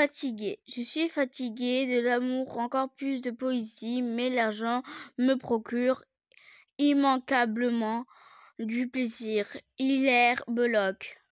fatigué. Je suis fatigué de l'amour, encore plus de poésie, mais l'argent me procure immanquablement du plaisir. Hilaire Belloc.